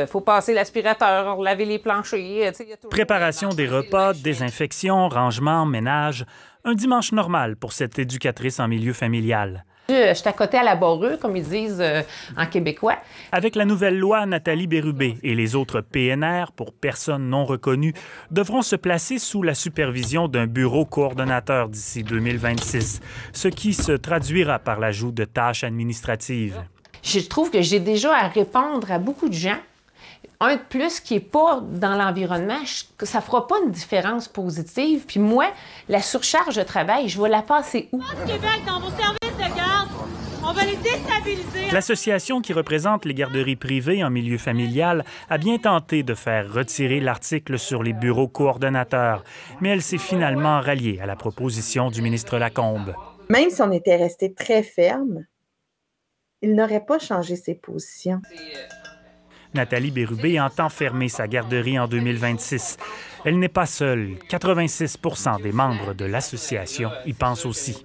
Il euh, faut passer l'aspirateur, laver les planchers. Euh, Préparation des repas, désinfection, rangement, ménage. Un dimanche normal pour cette éducatrice en milieu familial. Je suis à côté à la comme ils disent euh, en québécois. Avec la nouvelle loi, Nathalie Bérubé et les autres PNR pour personnes non reconnues devront se placer sous la supervision d'un bureau coordonnateur d'ici 2026, ce qui se traduira par l'ajout de tâches administratives. Je trouve que j'ai déjà à répondre à beaucoup de gens un de plus qui n'est pas dans l'environnement, ça ne fera pas une différence positive. Puis moi, la surcharge de travail, je vais la passer où? dans on va L'association qui représente les garderies privées en milieu familial a bien tenté de faire retirer l'article sur les bureaux coordonnateurs, mais elle s'est finalement ralliée à la proposition du ministre Lacombe. Même si on était resté très ferme, il n'aurait pas changé ses positions. Euh, Nathalie Bérubé entend fermer sa garderie en 2026. Elle n'est pas seule. 86 des membres de l'association y pensent aussi.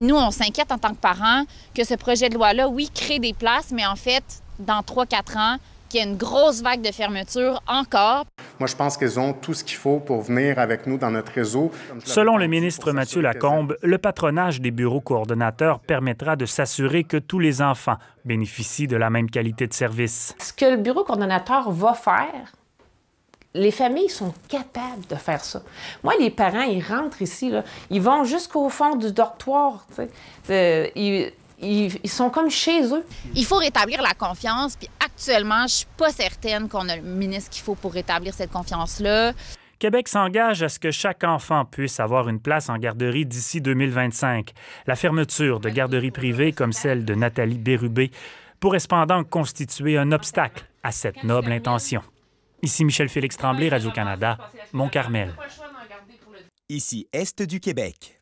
Nous, on s'inquiète en tant que parents que ce projet de loi-là, oui, crée des places, mais en fait, dans 3-4 ans, qu'il y a une grosse vague de fermeture encore. Moi, je pense qu'ils ont tout ce qu'il faut pour venir avec nous dans notre réseau. Selon le ministre Mathieu Lacombe, le patronage des bureaux coordonnateurs permettra de s'assurer que tous les enfants bénéficient de la même qualité de service. Ce que le bureau coordonnateur va faire, les familles sont capables de faire ça. Moi, les parents, ils rentrent ici, ils vont jusqu'au fond du dortoir. Euh, ils, sont comme chez eux. Il faut rétablir la confiance actuellement, je suis pas certaine qu'on a le ministre qu'il faut pour rétablir cette confiance-là. Québec s'engage à ce que chaque enfant puisse avoir une place en garderie d'ici 2025. La fermeture de garderies privées comme celle de Nathalie Bérubé pourrait cependant constituer un obstacle à cette noble intention. Ici Michel-Félix Tremblay, Radio-Canada, Mont-Carmel. Ici Est du Québec.